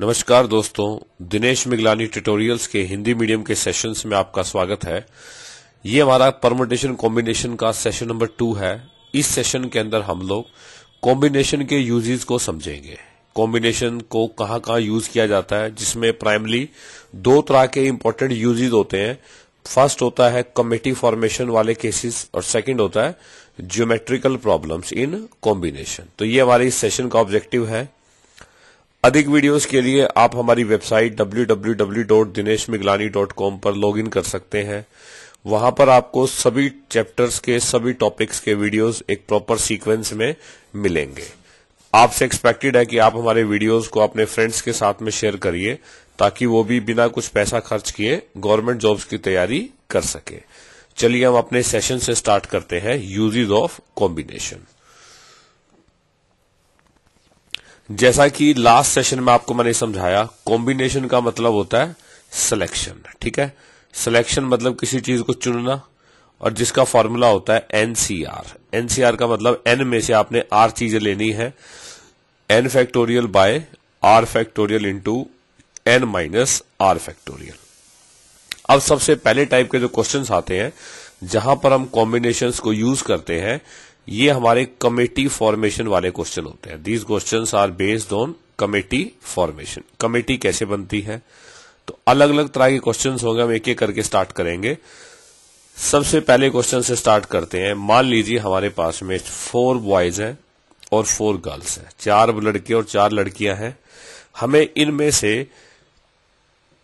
नमस्कार दोस्तों दिनेश मिगलानी ट्यूटोरियल्स के हिंदी मीडियम के सेशंस में आपका स्वागत है ये हमारा परमोटेशन कॉम्बिनेशन का सेशन नंबर टू है इस सेशन के अंदर हम लोग कॉम्बिनेशन के यूजेस को समझेंगे कॉम्बिनेशन को कहाँ कहाँ यूज किया जाता है जिसमें प्राइमली दो तरह के इम्पोर्टेंट यूजेज होते हैं फर्स्ट होता है कमेटी फॉर्मेशन वाले केसेस और सेकंड होता है ज्योमेट्रिकल प्रॉब्लम्स इन कॉम्बिनेशन तो ये हमारे इस सेशन का ऑब्जेक्टिव है अधिक वीडियोस के लिए आप हमारी वेबसाइट डब्ल्यू पर लॉगिन कर सकते हैं वहां पर आपको सभी चैप्टर्स के सभी टॉपिक्स के वीडियोस एक प्रॉपर सीक्वेंस में मिलेंगे आपसे एक्सपेक्टेड है कि आप हमारे वीडियोस को अपने फ्रेंड्स के साथ में शेयर करिए ताकि वो भी बिना कुछ पैसा खर्च किए गवर्नमेंट जॉब्स की तैयारी कर सके चलिए हम अपने सेशन से स्टार्ट करते हैं यूजेज ऑफ कॉम्बिनेशन जैसा कि लास्ट सेशन में आपको मैंने समझाया कॉम्बिनेशन का मतलब होता है सिलेक्शन ठीक है सिलेक्शन मतलब किसी चीज को चुनना और जिसका फॉर्मूला होता है एनसीआर एनसीआर का मतलब एन में से आपने आर चीजें लेनी है N factorial by R factorial into N minus R factorial अब सबसे पहले टाइप के जो क्वेश्चंस आते हैं जहां पर हम कॉम्बिनेशंस को यूज करते हैं ये हमारे कमेटी फॉर्मेशन वाले क्वेश्चन होते हैं these question are based on committee formation committee कैसे बनती है तो अलग अलग तरह के क्वेश्चन होंगे हम एक एक करके स्टार्ट करेंगे सबसे पहले क्वेश्चन से स्टार्ट करते हैं मान लीजिए हमारे पास में फोर बॉयज हैं और फोर गर्ल्स हैं चार लड़के और चार लड़कियां हैं हमें इनमें से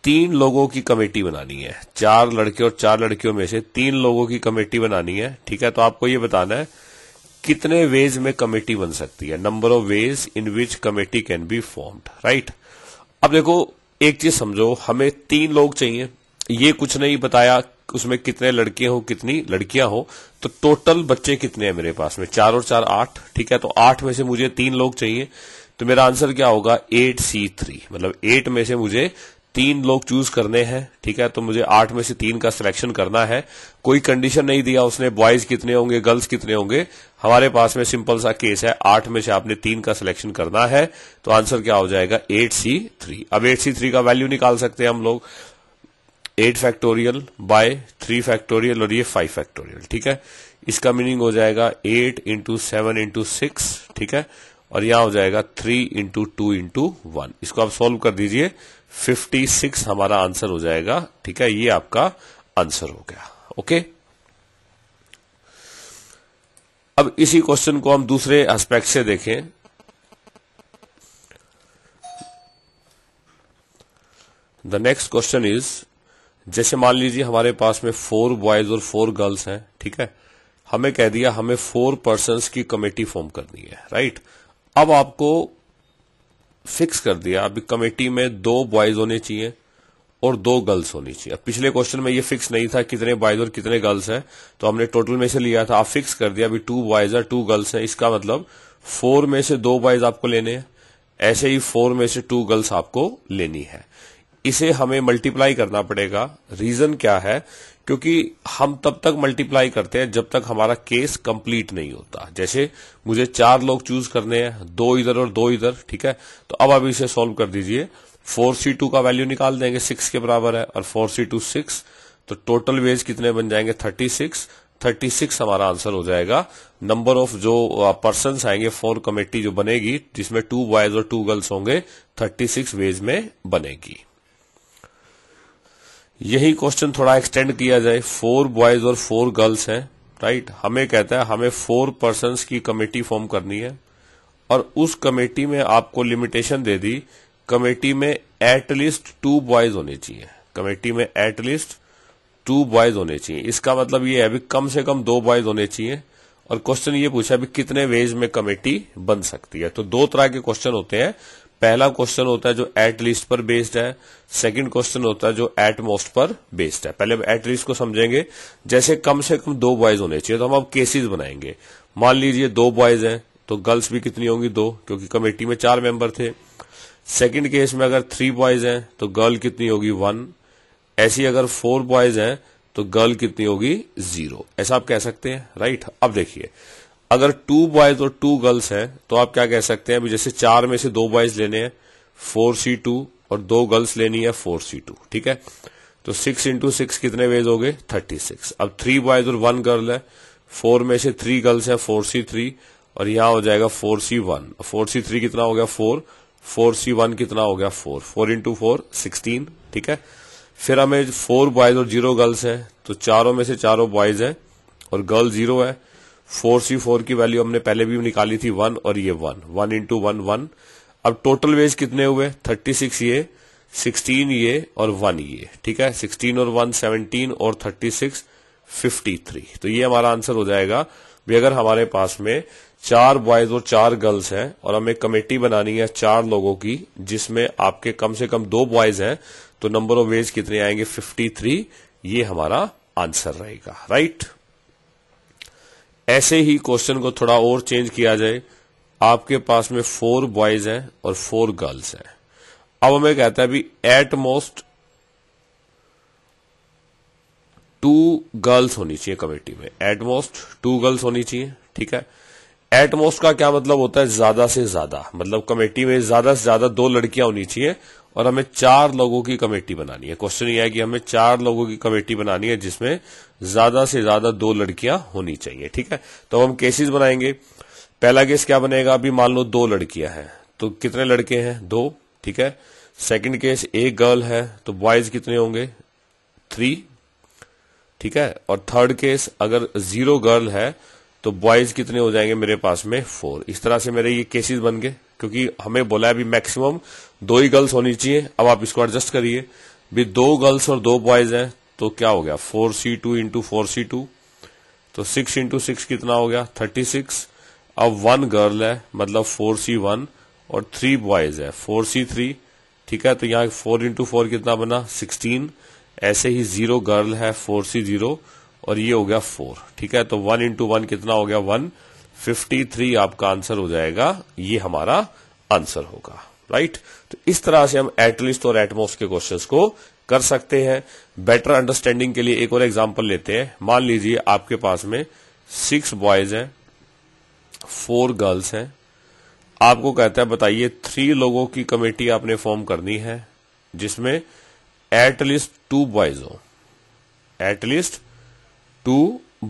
तीन लोगों की कमेटी बनानी है चार लड़के और चार लड़कियों में से तीन लोगों की कमेटी बनानी है ठीक है तो आपको ये बताना है कितने वेज में कमेटी बन सकती है number of ways in which committee can be formed right अब देखो एक चीज समझो हमें तीन लोग चाहिए ये कुछ नहीं बताया उसमें कितने लड़के हो कितनी लड़कियां हो तो टोटल बच्चे कितने हैं मेरे पास में चार और चार आठ ठीक है तो आठ में से मुझे तीन लोग चाहिए तो मेरा आंसर क्या होगा एट सी थ्री मतलब एट में से मुझे तीन लोग चूज करने हैं ठीक है तो मुझे आठ में से तीन का सिलेक्शन करना है कोई कंडीशन नहीं दिया उसने बॉयज कितने होंगे गर्ल्स कितने होंगे हमारे पास में सिंपल सा केस है आठ में से आपने तीन का सिलेक्शन करना है तो आंसर क्या हो जाएगा एट सी थ्री अब एट सी थ्री का वैल्यू निकाल सकते हैं हम लोग eight factorial by three factorial और ये फाइव फैक्टोरियल ठीक है इसका मीनिंग हो जाएगा eight into seven into six ठीक है और यहां हो जाएगा three into two into one इसको आप सोल्व कर दीजिए 56 हमारा आंसर हो जाएगा ठीक है ये आपका आंसर हो गया ओके अब इसी क्वेश्चन को हम दूसरे एस्पेक्ट से देखें द नेक्स्ट क्वेश्चन इज जैसे मान लीजिए हमारे पास में फोर बॉयज और फोर गर्ल्स हैं ठीक है हमें कह दिया हमें फोर पर्सन की कमेटी फॉर्म करनी है राइट अब आपको फिक्स कर दिया अभी कमेटी में दो बॉयज होने चाहिए और दो गर्ल्स होनी चाहिए अब पिछले क्वेश्चन में ये फिक्स नहीं था कितने बॉयज और कितने गर्ल्स हैं तो हमने टोटल में से लिया था आप फिक्स कर दिया अभी टू बॉयज है टू गर्ल्स हैं इसका मतलब फोर में से दो बॉयज आपको लेने हैं ऐसे ही फोर में से टू गर्ल्स आपको लेनी है इसे हमें मल्टीप्लाई करना पड़ेगा रीजन क्या है क्योंकि हम तब तक मल्टीप्लाई करते हैं जब तक हमारा केस कंप्लीट नहीं होता जैसे मुझे चार लोग चूज करने हैं दो इधर और दो इधर ठीक है तो अब आप इसे सॉल्व कर दीजिए फोर सी टू का वैल्यू निकाल देंगे सिक्स के बराबर है और फोर सी टू सिक्स तो टोटल वेज कितने बन जाएंगे थर्टी सिक्स थर्टी सिक्स हमारा आंसर हो जाएगा नंबर ऑफ जो पर्सन uh, आएंगे फोर कमेटी जो बनेगी जिसमें टू बॉयज और टू गर्ल्स होंगे थर्टी सिक्स वेज में बनेगी यही क्वेश्चन थोड़ा एक्सटेंड किया जाए फोर बॉयज और फोर गर्ल्स हैं राइट हमें कहता है हमें फोर पर्सन की कमेटी फॉर्म करनी है और उस कमेटी में आपको लिमिटेशन दे दी कमेटी में एटलीस्ट टू बॉयज होने चाहिए कमेटी में एटलीस्ट टू बॉयज होने चाहिए इसका मतलब ये है अभी कम से कम दो बॉयज होने चाहिए और क्वेश्चन ये पूछा भी कितने वेज में कमेटी बन सकती है तो दो तरह के क्वेश्चन होते हैं पहला क्वेश्चन होता है जो एट लीस्ट पर बेस्ड है सेकंड क्वेश्चन होता है जो एट मोस्ट पर बेस्ड है पहले हम एट लीस्ट को समझेंगे जैसे कम से कम दो बॉयज होने चाहिए तो हम अब केसेस बनाएंगे मान लीजिए दो बॉयज हैं तो गर्ल्स भी कितनी होंगी दो क्योंकि कमेटी में चार मेंबर थे सेकंड केस में अगर थ्री बॉयज हैं तो गर्ल कितनी होगी वन ऐसी अगर फोर बॉयज हैं तो गर्ल कितनी होगी जीरो ऐसा आप कह सकते हैं राइट अब देखिए अगर टू बॉयज और टू गर्ल्स हैं तो आप क्या कह सकते हैं अभी जैसे चार में से दो बॉयज लेने हैं फोर सी टू और दो गर्ल्स लेनी है फोर सी टू ठीक है तो सिक्स इंटू सिक्स कितने वेज हो गए थर्टी सिक्स अब थ्री बॉयज और वन गर्ल है फोर में से थ्री गर्ल्स है फोर सी थ्री और यहां हो जाएगा four C one four C three कितना हो गया फोर फोर सी वन कितना हो गया four four into four sixteen ठीक है फिर हमें फोर बॉयज और जीरो गर्ल्स है तो चारों में से चारों बॉयज है और गर्ल जीरो है फोर सी फोर की वैल्यू हमने पहले भी निकाली थी वन और ये one one into one one अब टोटल वेज कितने हुए थर्टी सिक्स ये सिक्सटीन ये और वन ये ठीक है सिक्सटीन और वन सेवनटीन और थर्टी सिक्स फिफ्टी थ्री तो ये हमारा आंसर हो जाएगा भी अगर हमारे पास में चार बॉयज और चार गर्ल्स हैं और हमें कमेटी बनानी है चार लोगों की जिसमें आपके कम से कम दो बॉयज हैं तो नंबर ऑफ वेज कितने आएंगे फिफ्टी थ्री ये हमारा आंसर रहेगा राइट ऐसे ही क्वेश्चन को थोड़ा और चेंज किया जाए आपके पास में फोर बॉयज हैं और फोर गर्ल्स हैं अब हमें कहता है भी एट मोस्ट टू गर्ल्स होनी चाहिए कमेटी में एट मोस्ट टू गर्ल्स होनी चाहिए ठीक है एट मोस्ट का क्या मतलब होता है ज्यादा से ज्यादा मतलब कमेटी में ज्यादा से ज्यादा दो लड़कियां होनी चाहिए और हमें चार लोगों की कमेटी बनानी है क्वेश्चन ये है कि हमें चार लोगों की कमेटी बनानी है जिसमें ज्यादा से ज्यादा दो लड़कियां होनी चाहिए ठीक है तो हम केसेस बनाएंगे पहला केस क्या बनेगा अभी मान लो दो लड़कियां हैं तो कितने लड़के हैं दो ठीक है सेकंड केस एक गर्ल है तो बॉयज कितने होंगे थ्री ठीक है और थर्ड केस अगर जीरो गर्ल है तो बॉयज कितने हो जाएंगे मेरे पास में फोर इस तरह से मेरे ये केसेस बन गए क्योंकि हमें बोला है अभी मैक्सिमम दो ही गर्ल्स होनी चाहिए अब आप इसको एडजस्ट करिए भी दो गर्ल्स और दो बॉयज हैं तो क्या हो गया four C two into four C two तो सिक्स इंटू सिक्स कितना हो गया थर्टी सिक्स अब वन गर्ल है मतलब फोर सी वन और थ्री बॉयज है फोर सी थ्री ठीक है तो यहाँ फोर इंटू फोर कितना बना सिक्सटीन ऐसे ही जीरो गर्ल है फोर सी जीरो और ये हो गया फोर ठीक है तो वन इंटू वन कितना हो गया वन फिफ्टी थ्री आपका आंसर हो जाएगा ये हमारा आंसर होगा राइट तो इस तरह से हम एटलिस्ट और एटमोस्ट के क्वेश्चंस को कर सकते हैं बेटर अंडरस्टैंडिंग के लिए एक और एग्जाम्पल लेते हैं मान लीजिए आपके पास में सिक्स बॉयज हैं फोर गर्ल्स हैं आपको कहता है बताइए थ्री लोगों की कमेटी आपने फॉर्म करनी है जिसमें एटलीस्ट टू बॉयज हो एटलीस्ट टू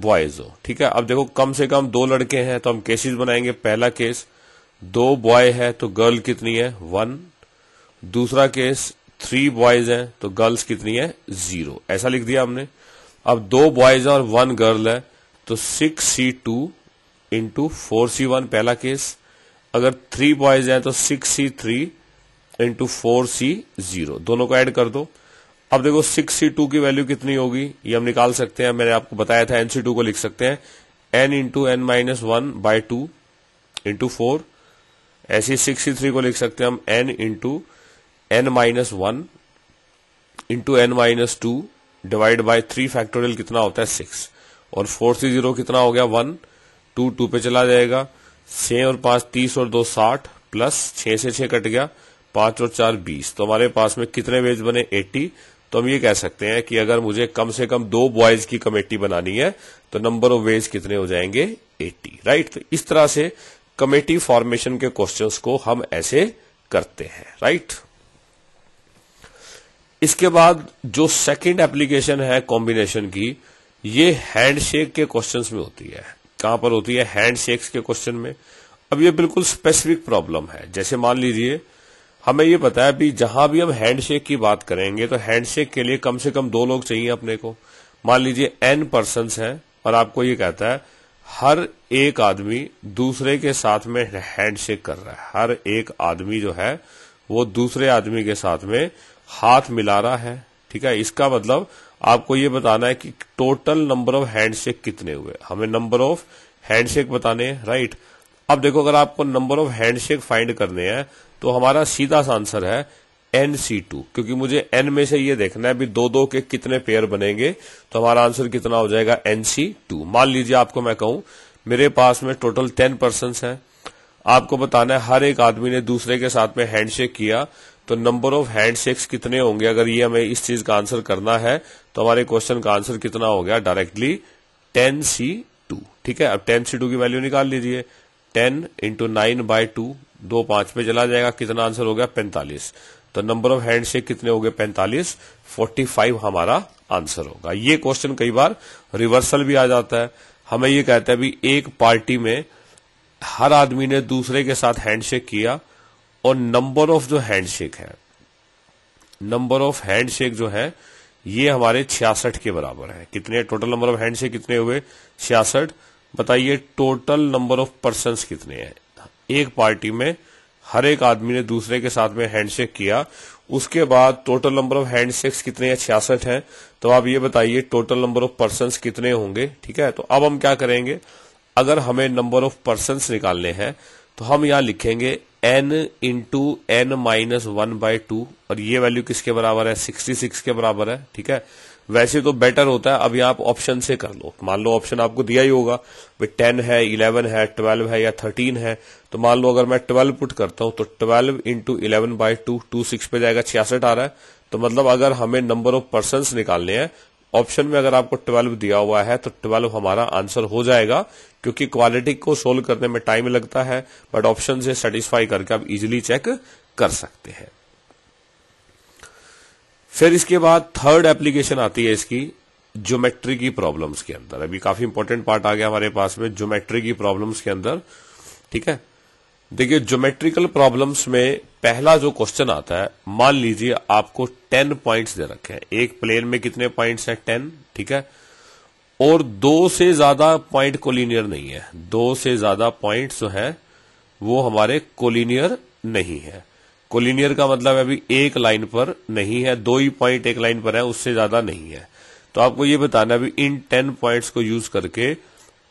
बॉयज हो ठीक है अब देखो कम से कम दो लड़के हैं तो हम केसेस बनाएंगे पहला केस दो बॉय है तो गर्ल कितनी है वन दूसरा केस थ्री बॉयज हैं तो गर्ल्स कितनी है जीरो ऐसा लिख दिया हमने अब दो बॉयज और वन गर्ल है तो six C two into four C one पहला केस अगर थ्री बॉयज हैं तो six C three into four C zero दोनों को ऐड कर दो अब देखो सिक्स सी टू की वैल्यू कितनी होगी ये हम निकाल सकते हैं मैंने आपको बताया था एनसी टू को लिख सकते हैं N into N minus one by two into four ऐसे सिक्स सी थ्री को लिख सकते हैं हम N into N minus one into N minus two divide by three factorial कितना होता है सिक्स और फोर से जीरो कितना हो गया वन टू टू पे चला जाएगा छह और पांच तीस और दो साठ प्लस छह से छह कट गया पांच और चार बीस तो हमारे पास में कितने वेज बने एट्टी तो हम ये कह सकते हैं कि अगर मुझे कम से कम दो बॉयज की कमेटी बनानी है तो नंबर ऑफ वेज कितने हो जाएंगे 80 राइट तो इस तरह से कमेटी फॉर्मेशन के क्वेश्चंस को हम ऐसे करते हैं राइट इसके बाद जो सेकंड एप्लीकेशन है कॉम्बिनेशन की ये हैंडशेक के क्वेश्चंस में होती है कहां पर होती है हैंडशेक्स के क्वेश्चन में अब ये बिल्कुल स्पेसिफिक प्रॉब्लम है जैसे मान लीजिए हमें ये पता है भी जहां भी हम हैंडशेक की बात करेंगे तो हैंडशेक के लिए कम से कम दो लोग चाहिए अपने को मान लीजिए एन पर्सन है और आपको ये कहता है हर एक आदमी दूसरे के साथ में हैंडशेक कर रहा है हर एक आदमी जो है वो दूसरे आदमी के साथ में हाथ मिला रहा है ठीक है इसका मतलब आपको ये बताना है कि टोटल नंबर ऑफ हैंडशेक कितने हुए हमें नंबर ऑफ हैंडशेक बताने राइट अब देखो अगर आपको नंबर ऑफ हैंडशेक फाइंड करने हैं तो हमारा सीधा सा आंसर है एन सी टू क्योंकि मुझे एन में से ये देखना है भी दो दो के कितने पेयर बनेंगे तो हमारा आंसर कितना हो जाएगा एन सी टू मान लीजिए आपको मैं कहूं मेरे पास में टोटल टेन पर्सन है आपको बताना है हर एक आदमी ने दूसरे के साथ में हैंडशेक किया तो नंबर ऑफ हैंड शेक्स कितने होंगे अगर ये हमें इस चीज का आंसर करना है तो हमारे क्वेश्चन का आंसर कितना हो गया डायरेक्टली टेन सी टू ठीक है अब टेन सी टू की वैल्यू निकाल लीजिए ten into nine by two दो पांच पे चला जाएगा कितना आंसर हो गया पैंतालीस तो नंबर ऑफ हैंड शेक कितने हो गए पैंतालीस फोर्टी फाइव हमारा आंसर होगा ये क्वेश्चन कई बार रिवर्सल भी आ जाता है हमें ये कहता है भी एक पार्टी में हर आदमी ने दूसरे के साथ हैंडशेक किया और नंबर ऑफ जो हैंडशेक है नंबर ऑफ हैंडशेक जो है ये हमारे छियासठ के बराबर है कितने टोटल नंबर ऑफ हैंडशेक कितने हुए छियासठ बताइए टोटल नंबर ऑफ पर्सन कितने हैं एक पार्टी में हर एक आदमी ने दूसरे के साथ में हैंडशेक किया उसके बाद टोटल नंबर ऑफ हैंडशेक्स कितने हैं छियासठ हैं तो आप ये बताइए टोटल नंबर ऑफ पर्सन कितने होंगे ठीक है तो अब हम क्या करेंगे अगर हमें नंबर ऑफ पर्सन निकालने हैं तो हम यहां लिखेंगे n into N minus one by two और ये वैल्यू किसके बराबर है सिक्सटी सिक्स के बराबर है ठीक है वैसे तो बेटर होता है अभी आप ऑप्शन से कर लो मान लो ऑप्शन आपको दिया ही होगा भाई टेन है इलेवन है ट्वेल्व है या थर्टीन है तो मान लो अगर मैं ट्वेल्व पुट करता हूं तो twelve into eleven by two two six पे जाएगा छियासठ आ रहा है तो मतलब अगर हमें नंबर ऑफ पर्सन निकालने हैं ऑप्शन में अगर आपको ट्वेल्व दिया हुआ है तो ट्वेल्व हमारा आंसर हो जाएगा क्योंकि क्वालिटी को सोल्व करने में टाइम लगता है बट ऑप्शन से सेटिस्फाई करके आप इजिली चेक कर सकते हैं फिर इसके बाद थर्ड एप्लीकेशन आती है इसकी ज्योमेट्री की प्रॉब्लम्स के अंदर अभी काफी इंपॉर्टेंट पार्ट आ गया हमारे पास में ज्योमेट्री की प्रॉब्लम्स के अंदर ठीक है देखिए ज्योमेट्रिकल प्रॉब्लम्स में पहला जो क्वेश्चन आता है मान लीजिए आपको टेन पॉइंट्स दे रखे हैं एक प्लेन में कितने पॉइंट्स हैं टेन ठीक है और दो से ज्यादा पॉइंट कोलिनियर नहीं है दो से ज्यादा पॉइंट जो है वो हमारे कोलिनियर नहीं है कोलिनियर का मतलब अभी एक लाइन पर नहीं है दो ही पॉइंट एक लाइन पर है उससे ज्यादा नहीं है तो आपको ये बताना अभी इन टेन पॉइंट्स को यूज करके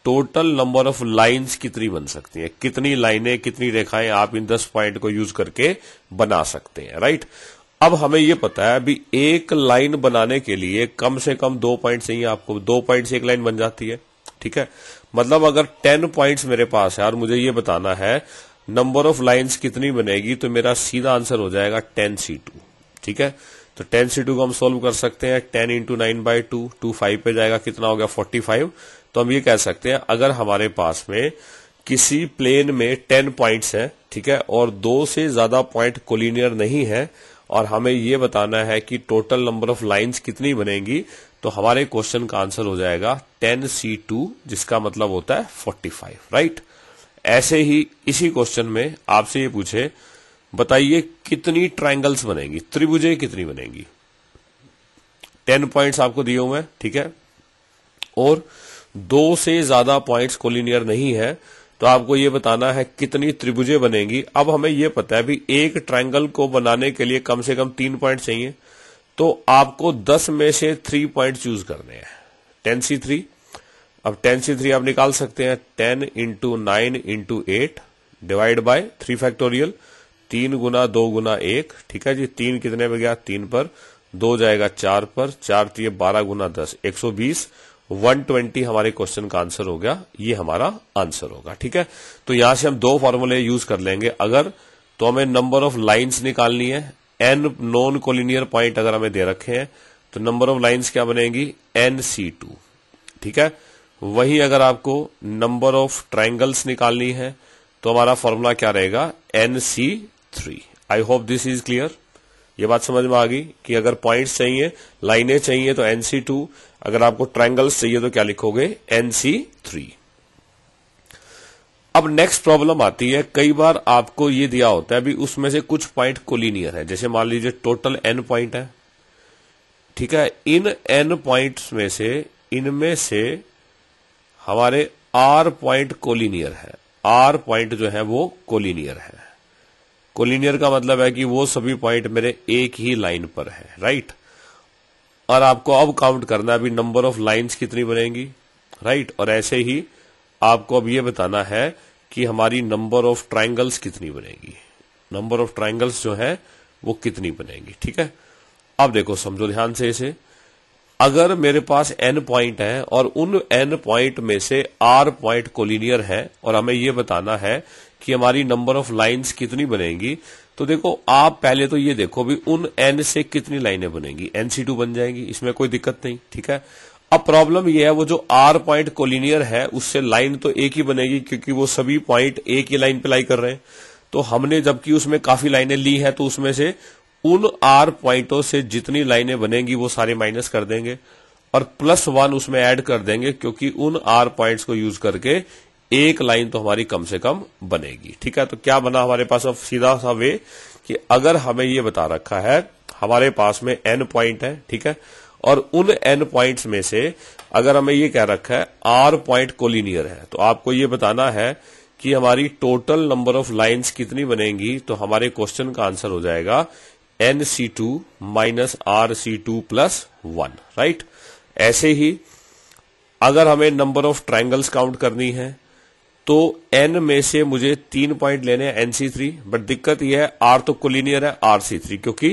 टोटल नंबर ऑफ लाइंस कितनी बन सकती है कितनी लाइनें कितनी रेखाएं आप इन दस पॉइंट को यूज करके बना सकते हैं राइट अब हमें यह पता है भी एक लाइन बनाने के लिए कम से कम दो पॉइंट चाहिए आपको दो पॉइंट से एक लाइन बन जाती है ठीक है मतलब अगर टेन पॉइंट्स मेरे पास है और मुझे ये बताना है नंबर ऑफ लाइंस कितनी बनेगी तो मेरा सीधा आंसर हो जाएगा टेन सी टू ठीक है तो टेन सी टू को हम सोल्व कर सकते हैं ten into nine by two two five पे जाएगा कितना हो गया फोर्टी फाइव तो हम ये कह सकते हैं अगर हमारे पास में किसी प्लेन में टेन पॉइंट्स हैं ठीक है और दो से ज्यादा पॉइंट कोलिनियर नहीं है और हमें ये बताना है कि टोटल नंबर ऑफ लाइंस कितनी बनेगी तो हमारे क्वेश्चन का आंसर हो जाएगा टेन सी टू जिसका मतलब होता है फोर्टी फाइव राइट ऐसे ही इसी क्वेश्चन में आपसे ये पूछे बताइए कितनी ट्राइंगल्स बनेगी त्रिभुजे कितनी बनेगी टेन पॉइंट्स आपको दिए हुए ठीक है और दो से ज्यादा पॉइंट्स कोलिनियर नहीं है तो आपको ये बताना है कितनी त्रिभुजे बनेंगी अब हमें ये पता है भी एक ट्राइंगल को बनाने के लिए कम से कम तीन पॉइंट चाहिए तो आपको दस में से थ्री पॉइंट चूज करने हैं टेन सी थ्री अब टेन सी थ्री आप निकाल सकते हैं ten into nine into eight divide by three factorial तीन गुना दो गुना एक ठीक है जी तीन कितने पे गया तीन पर दो जाएगा चार पर चार तीन बारह गुना दस एक सौ बीस 120 हमारे क्वेश्चन का आंसर हो गया ये हमारा आंसर होगा ठीक है तो यहां से हम दो फॉर्मूले यूज कर लेंगे अगर तो हमें नंबर ऑफ लाइंस निकालनी है एन नॉन कोलिनियर पॉइंट अगर हमें दे रखे हैं तो नंबर ऑफ लाइंस क्या बनेगी एन सी टू ठीक है वही अगर आपको नंबर ऑफ ट्राइंगल्स निकालनी है तो हमारा फॉर्मूला क्या रहेगा n C three I hope this is clear ये बात समझ में आ गई कि अगर पॉइंट्स चाहिए लाइनें चाहिए तो एनसी टू अगर आपको ट्रायंगल्स चाहिए तो क्या लिखोगे एनसी थ्री अब नेक्स्ट प्रॉब्लम आती है कई बार आपको ये दिया होता है अभी उसमें से कुछ पॉइंट कोलिनियर है जैसे मान लीजिए टोटल एन पॉइंट है ठीक है इन एन पॉइंट में से इनमें से हमारे आर पॉइंट कोलिनियर है आर पॉइंट जो है वो कोलिनियर है कोलिनियर का मतलब है कि वो सभी पॉइंट मेरे एक ही लाइन पर है राइट और आपको अब काउंट करना है अभी नंबर ऑफ लाइंस कितनी बनेगी राइट और ऐसे ही आपको अब ये बताना है कि हमारी नंबर ऑफ ट्राइंगल्स कितनी बनेगी नंबर ऑफ ट्राइंगल्स जो है वो कितनी बनेगी ठीक है अब देखो समझो ध्यान से इसे अगर मेरे पास एन पॉइंट है और उन एन पॉइंट में से आर पॉइंट कोलिनियर है और हमें यह बताना है कि हमारी नंबर ऑफ लाइंस कितनी बनेगी तो देखो आप पहले तो ये देखो भी उन एन से कितनी लाइनें बनेगी एन सी टू बन जाएंगी इसमें कोई दिक्कत नहीं ठीक है अब प्रॉब्लम यह है वो जो आर पॉइंट कोलिनियर है उससे लाइन तो एक ही बनेगी क्योंकि वो सभी पॉइंट एक ही लाइन पे लाई कर रहे हैं तो हमने जबकि उसमें काफी लाइनें ली है तो उसमें से उन आर प्वाइंटों से जितनी लाइनें बनेंगी वो सारे माइनस कर देंगे और प्लस वन उसमें ऐड कर देंगे क्योंकि उन आर पॉइंट्स को यूज करके एक लाइन तो हमारी कम से कम बनेगी ठीक है तो क्या बना हमारे पास अब सीधा सा वे कि अगर हमें ये बता रखा है हमारे पास में एन पॉइंट है ठीक है और उन एन पॉइंट्स में से अगर हमें ये कह रखा है आर पॉइंट कोलिनियर है तो आपको ये बताना है कि हमारी टोटल नंबर ऑफ लाइंस कितनी बनेंगी तो हमारे क्वेश्चन का आंसर हो जाएगा n C two minus r C two plus one right ऐसे ही अगर हमें नंबर ऑफ ट्राइंगल्स काउंट करनी है तो एन में से मुझे तीन पॉइंट लेने हैं एनसी थ्री बट दिक्कत यह है आर तो कोलिनियर है आर सी थ्री क्योंकि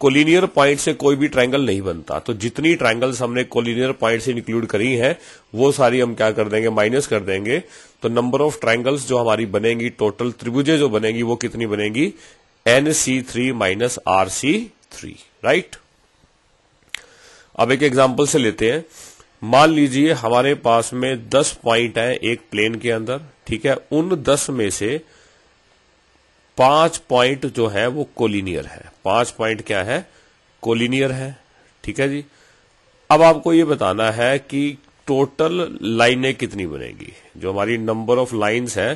कोलिनियर पॉइंट से कोई भी ट्रायंगल नहीं बनता तो जितनी ट्रायंगल्स हमने कोलिनियर पॉइंट से इंक्लूड करी हैं वो सारी हम क्या कर देंगे माइनस कर देंगे तो नंबर ऑफ ट्रायंगल्स जो हमारी बनेगी टोटल त्रिभुजे जो बनेगी वो कितनी बनेगी n C three minus r C three right अब एक एग्जाम्पल से लेते हैं मान लीजिए हमारे पास में दस पॉइंट है एक प्लेन के अंदर ठीक है उन दस में से पांच पॉइंट जो है वो कोलिनियर है पांच पॉइंट क्या है कोलिनियर है ठीक है जी अब आपको ये बताना है कि टोटल लाइनें कितनी बनेगी जो हमारी नंबर ऑफ लाइंस है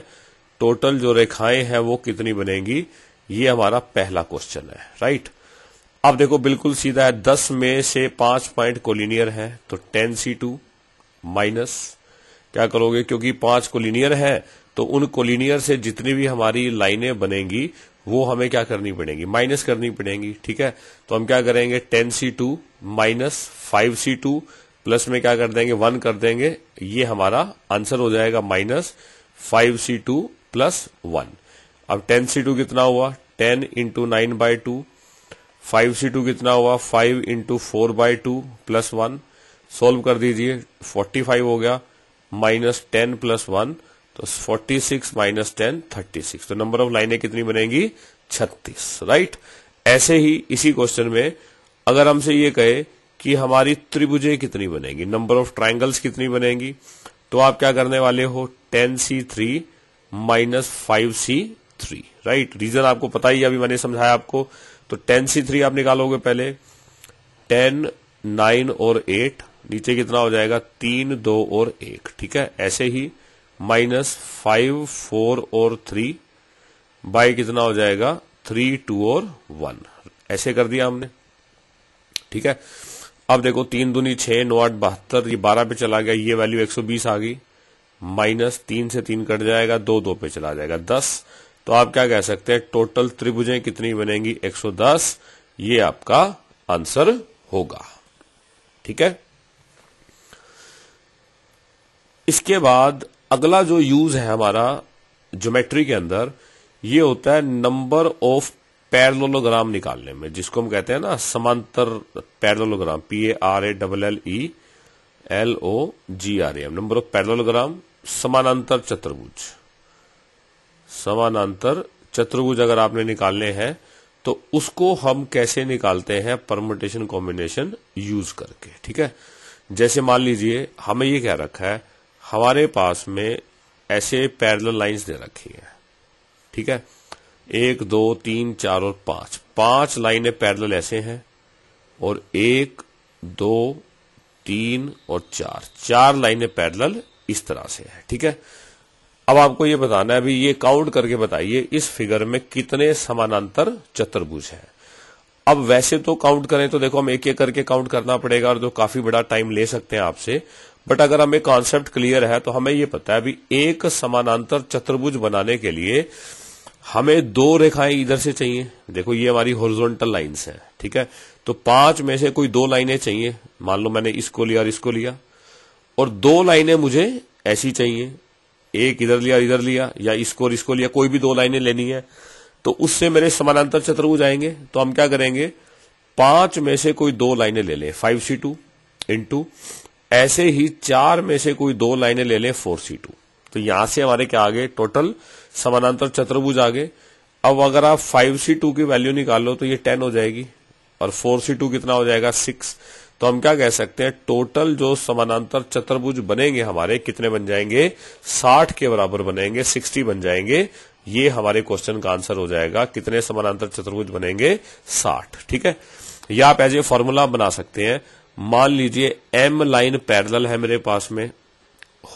टोटल जो रेखाएं हैं वो कितनी बनेगी ये हमारा पहला क्वेश्चन है राइट अब देखो बिल्कुल सीधा है दस में से पांच पॉइंट कोलिनियर है तो टेन सी टू माइनस क्या करोगे क्योंकि पांच कोलिनियर है तो उन कोलिनियर से जितनी भी हमारी लाइनें बनेंगी वो हमें क्या करनी पड़ेगी माइनस करनी पड़ेगी ठीक है तो हम क्या करेंगे ten C two minus five C two plus में क्या कर देंगे वन कर देंगे ये हमारा आंसर हो जाएगा minus five C two plus one अब टेन सी टू कितना हुआ ten into nine by two five C two कितना हुआ five into four by two plus one solve कर दीजिए फोर्टी फाइव हो गया माइनस टेन प्लस वन तो forty six minus ten thirty six तो नंबर ऑफ लाइनें कितनी बनेगी छत्तीस राइट ऐसे ही इसी क्वेश्चन में अगर हमसे ये कहे कि हमारी त्रिभुजें कितनी बनेगी नंबर ऑफ ट्राइंगल्स कितनी बनेगी तो आप क्या करने वाले हो ten C three minus five C three right reason आपको पता ही अभी मैंने समझाया आपको तो टेन सी थ्री आप निकालोगे पहले टेन नाइन और एट नीचे कितना हो जाएगा तीन दो और एक ठीक है ऐसे ही माइनस फाइव फोर और थ्री बाय कितना हो जाएगा थ्री टू और वन ऐसे कर दिया हमने ठीक है अब देखो तीन दूनी छह नौ आठ बहत्तर ये बारह पे चला गया ये वैल्यू एक सौ बीस आ गई माइनस तीन से तीन कट जाएगा दो दो पे चला जाएगा दस तो आप क्या कह सकते हैं टोटल त्रिभुजें कितनी बनेंगी 110 ये आपका आंसर होगा ठीक है इसके बाद अगला जो यूज है हमारा ज्योमेट्री के अंदर ये होता है नंबर ऑफ पैरलोलोग्राम निकालने में जिसको हम कहते हैं ना समांतर parallelogram P A R A double L E L O G R M number of parallelogram समानांतर चतुर्भुज समानांतर चतुर्भुज अगर आपने निकालने हैं तो उसको हम कैसे निकालते हैं परमुटेशन कॉम्बिनेशन यूज करके ठीक है जैसे मान लीजिए हमें ये क्या रखा है हमारे पास में ऐसे पैरेलल लाइंस दे रखी हैं ठीक है एक दो तीन चार और पांच पांच लाइनें पैरेलल ऐसे हैं और एक दो तीन और चार चार लाइनें पैरेलल इस तरह से है ठीक है अब आपको ये बताना है अभी ये काउंट करके बताइए इस फिगर में कितने समानांतर चतुर्भुज हैं अब वैसे तो काउंट करें तो देखो हम एक एक करके काउंट करना पड़ेगा और जो काफी बड़ा टाइम ले सकते हैं आपसे बट अगर हमें कॉन्सेप्ट क्लियर है तो हमें ये पता है अभी एक समानांतर चतुर्भुज बनाने के लिए हमें दो रेखाएं इधर से चाहिए देखो ये हमारी हॉरिजॉन्टल लाइन है ठीक है तो पांच में से कोई दो लाइनें चाहिए मान लो मैंने इसको लिया और इसको लिया और दो लाइनें मुझे ऐसी चाहिए एक इधर लिया इधर लिया या इसको और इसको लिया कोई भी दो लाइनें लेनी है तो उससे मेरे समानांतर चतुर्भुज आएंगे तो हम क्या करेंगे पांच में से कोई दो लाइनें ले लें फाइव सी टू इंटू ऐसे ही चार में से कोई दो लाइनें ले लें फोर सी टू तो यहां से हमारे क्या आगे टोटल समानांतर चतुर्भुज आगे अब अगर आप फाइव सी टू की वैल्यू निकाल लो तो ये टेन हो जाएगी और फोर सी टू कितना हो जाएगा सिक्स तो हम क्या कह सकते हैं टोटल जो समानांतर चतुर्भुज बनेंगे हमारे कितने बन जाएंगे साठ के बराबर बनेंगे सिक्सटी बन जाएंगे ये हमारे क्वेश्चन का आंसर हो जाएगा कितने समानांतर चतुर्भुज बनेंगे साठ ठीक है या आप एज ए फॉर्मूला बना सकते हैं मान लीजिए एम लाइन पैरल है मेरे पास में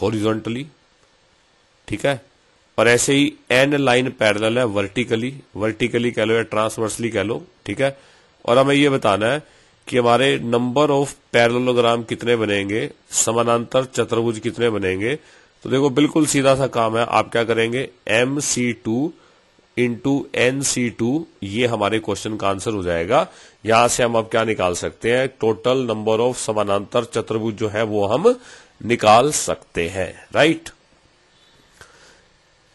हॉरिजॉन्टली ठीक है और ऐसे ही एन लाइन पैरल है वर्टिकली वर्टिकली कह लो या ट्रांसवर्सली कह लो ठीक है और हमें यह बताना है कि हमारे नंबर ऑफ पैरलोग्राम कितने बनेंगे समानांतर चतुर्भुज कितने बनेंगे तो देखो बिल्कुल सीधा सा काम है आप क्या करेंगे m C two into n C two ये हमारे क्वेश्चन का आंसर हो जाएगा यहां से हम अब क्या निकाल सकते हैं टोटल नंबर ऑफ समानांतर चतुर्भुज जो है वो हम निकाल सकते हैं राइट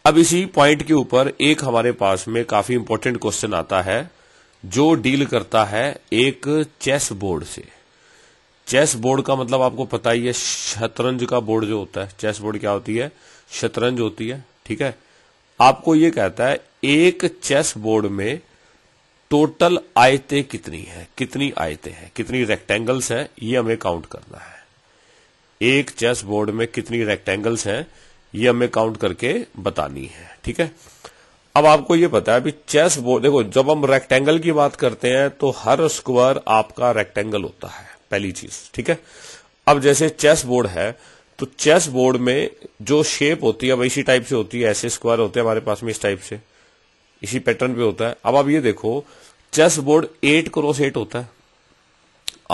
अब इसी पॉइंट के ऊपर एक हमारे पास में काफी इंपॉर्टेंट क्वेश्चन आता है जो डील करता है एक चेस बोर्ड से चेस बोर्ड का मतलब आपको पता ही है शतरंज का बोर्ड जो होता है चेस बोर्ड क्या होती है शतरंज होती है ठीक है आपको ये कहता है एक चेस बोर्ड में टोटल आयतें कितनी है कितनी आयतें हैं कितनी रेक्टेंगल्स हैं ये हमें काउंट करना है एक चेस बोर्ड में कितनी रेक्टेंगल्स हैं ये हमें काउंट करके बतानी है ठीक है अब आपको ये पता है अभी चेस बोर्ड देखो जब हम रेक्टेंगल की बात करते हैं तो हर स्क्वायर आपका रेक्टेंगल होता है पहली चीज ठीक है अब जैसे चेस बोर्ड है तो चेस बोर्ड में जो शेप होती है वह इसी टाइप से होती है ऐसे स्क्वायर होते हैं हमारे पास में इस टाइप से इसी पैटर्न पे होता है अब आप ये देखो chess board eight cross eight होता है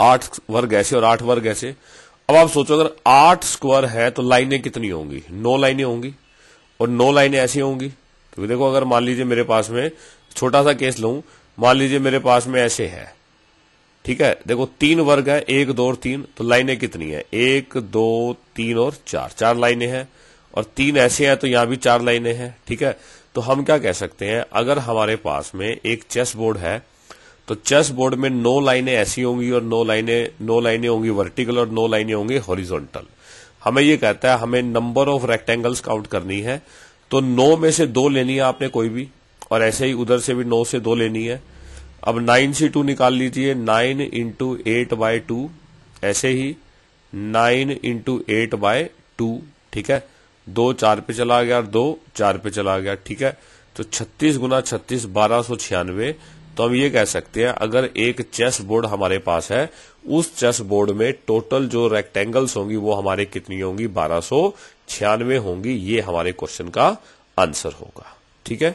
आठ वर्ग ऐसे और आठ वर्ग ऐसे अब आप सोचो अगर आठ स्क्वायर है तो लाइनें कितनी होंगी नौ लाइनें होंगी और नौ लाइनें ऐसी होंगी क्योंकि तो देखो अगर मान लीजिए मेरे पास में छोटा सा केस लू मान लीजिए मेरे पास में ऐसे है ठीक है देखो तीन वर्ग है एक दो और तीन तो लाइनें कितनी है एक दो तीन और चार चार लाइनें हैं और तीन ऐसे हैं तो यहां भी चार लाइनें हैं ठीक है तो हम क्या कह सकते हैं अगर हमारे पास में एक चेस बोर्ड है तो चेस बोर्ड में नौ लाइनें ऐसी होंगी और नौ लाइनें नौ लाइनें होंगी वर्टिकल और नौ लाइनें होंगी हॉरिजॉन्टल हमें ये कहता है हमें नंबर ऑफ रेक्टेंगल्स काउंट करनी है तो नौ में से दो लेनी है आपने कोई भी और ऐसे ही उधर से भी नौ से दो लेनी है अब नाइन से टू निकाल लीजिए nine into eight by two ऐसे ही nine into eight by two ठीक है दो चार पे चला गया और दो चार पे चला गया ठीक है तो छत्तीस गुना छत्तीस बारह सौ छियानवे तो हम ये कह सकते हैं अगर एक चेस बोर्ड हमारे पास है उस चेस बोर्ड में टोटल जो रेक्टेंगल्स होंगी वो हमारे कितनी होंगी बारह सो छियानवे होंगी ये हमारे क्वेश्चन का आंसर होगा ठीक है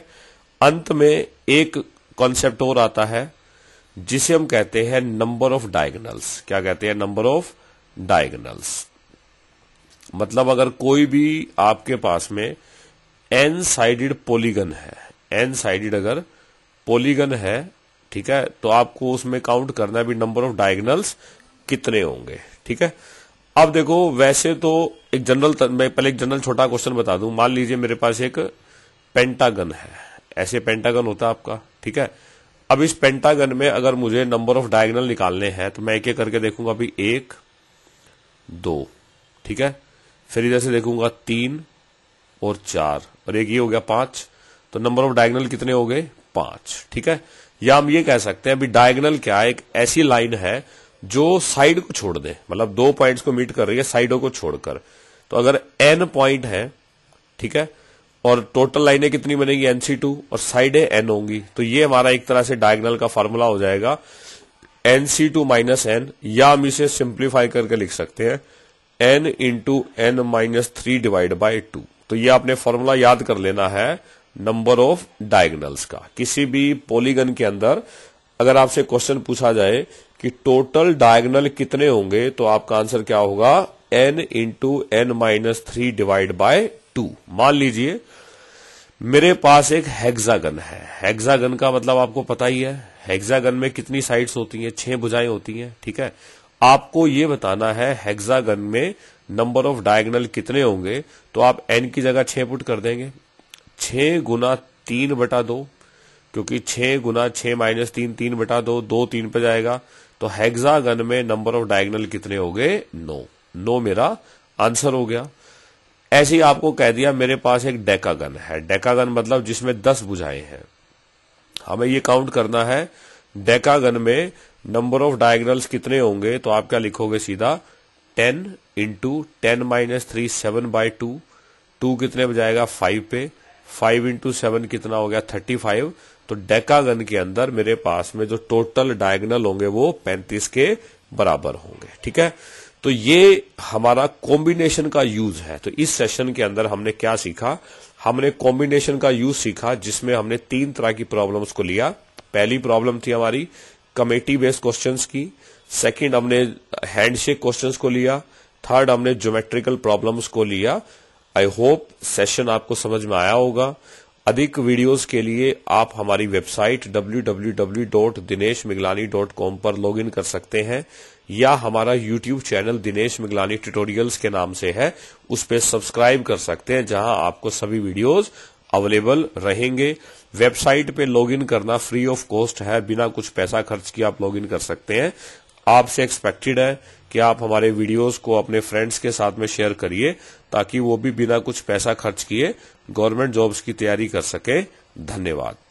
अंत में एक कॉन्सेप्ट और आता है जिसे हम कहते हैं नंबर ऑफ डायगनल्स क्या कहते हैं नंबर ऑफ डायगनल्स मतलब अगर कोई भी आपके पास में एन साइडेड पोलीगन है एन साइडेड अगर पोलीगन है ठीक है तो आपको उसमें काउंट करना है भी नंबर ऑफ डायगनल्स कितने होंगे ठीक है अब देखो वैसे तो एक जनरल मैं पहले एक जनरल छोटा क्वेश्चन बता दूं मान लीजिए मेरे पास एक पेंटागन है ऐसे पेंटागन होता है आपका ठीक है अब इस पेंटागन में अगर मुझे नंबर ऑफ डायगनल निकालने हैं तो मैं एक एक करके देखूंगा अभी एक दो ठीक है फिर इधर से देखूंगा तीन और चार और एक ये हो गया पांच तो नंबर ऑफ डायगनल कितने हो गए पांच ठीक है या हम ये कह सकते हैं अभी डायगनल क्या एक ऐसी लाइन है जो साइड को छोड़ दे मतलब दो पॉइंट्स को मीट कर रही है साइडों को छोड़कर तो अगर एन पॉइंट है ठीक है और टोटल लाइनें कितनी बनेगी एनसी टू और साइडें एन होंगी तो ये हमारा एक तरह से डायगनल का फॉर्मूला हो जाएगा एनसी टू माइनस एन या हम इसे सिंप्लीफाई करके लिख सकते हैं N into N minus three divide by two तो ये आपने फॉर्मूला याद कर लेना है नंबर ऑफ डायगनल्स का किसी भी पॉलीगन के अंदर अगर आपसे क्वेश्चन पूछा जाए कि टोटल डायगनल कितने होंगे तो आपका आंसर क्या होगा n into N minus three divide by two मान लीजिए मेरे पास एक हेक्सागन है हेक्सागन का मतलब आपको पता ही है हेक्सागन में कितनी साइड्स होती हैं छह भुजाएं होती हैं ठीक है आपको ये बताना है हेक्सागन में नंबर ऑफ डायगनल कितने होंगे तो आप एन की जगह छह पुट कर देंगे छ गुना तीन बटा दो क्योंकि छः गुना छः माइनस तीन तीन बटा दो दो तीन पे जाएगा तो हेक्सागन में नंबर ऑफ डायगनल कितने हो गए नो नो मेरा आंसर हो गया ऐसे ही आपको कह दिया मेरे पास एक डेकागन है डेकागन मतलब जिसमें दस बुझाए हैं हमें ये काउंट करना है डेकागन में नंबर ऑफ डायगनल्स कितने होंगे तो आप क्या लिखोगे सीधा ten into ten minus three seven by two two कितने बजाएगा फाइव पे फाइव इंटू सेवन कितना हो गया थर्टी फाइव तो डेकागन के अंदर मेरे पास में जो टोटल डायगनल होंगे वो पैंतीस के बराबर होंगे ठीक है तो ये हमारा कॉम्बिनेशन का यूज है तो इस सेशन के अंदर हमने क्या सीखा हमने कॉम्बिनेशन का यूज सीखा जिसमें हमने तीन तरह की प्रॉब्लम्स को लिया पहली प्रॉब्लम थी हमारी कमेटी बेस्ड क्वेश्चंस की सेकंड हमने हैंडशेक क्वेश्चंस को लिया थर्ड हमने ज्योमेट्रिकल प्रॉब्लम्स को लिया आई होप सेशन आपको समझ में आया होगा अधिक वीडियोस के लिए आप हमारी वेबसाइट डब्ल्यू पर लॉगिन कर सकते हैं या हमारा YouTube channel Dinesh Miglani tutorials के नाम से है उस पर सब्सक्राइब कर सकते हैं जहां आपको सभी वीडियोस अवेलेबल रहेंगे वेबसाइट पे लॉगिन करना फ्री ऑफ कॉस्ट है बिना कुछ पैसा खर्च किए आप लॉगिन कर सकते हैं आपसे एक्सपेक्टेड है कि आप हमारे वीडियोस को अपने फ्रेंड्स के साथ में शेयर करिए ताकि वो भी बिना कुछ पैसा खर्च किए गवर्नमेंट जॉब्स की तैयारी कर सके धन्यवाद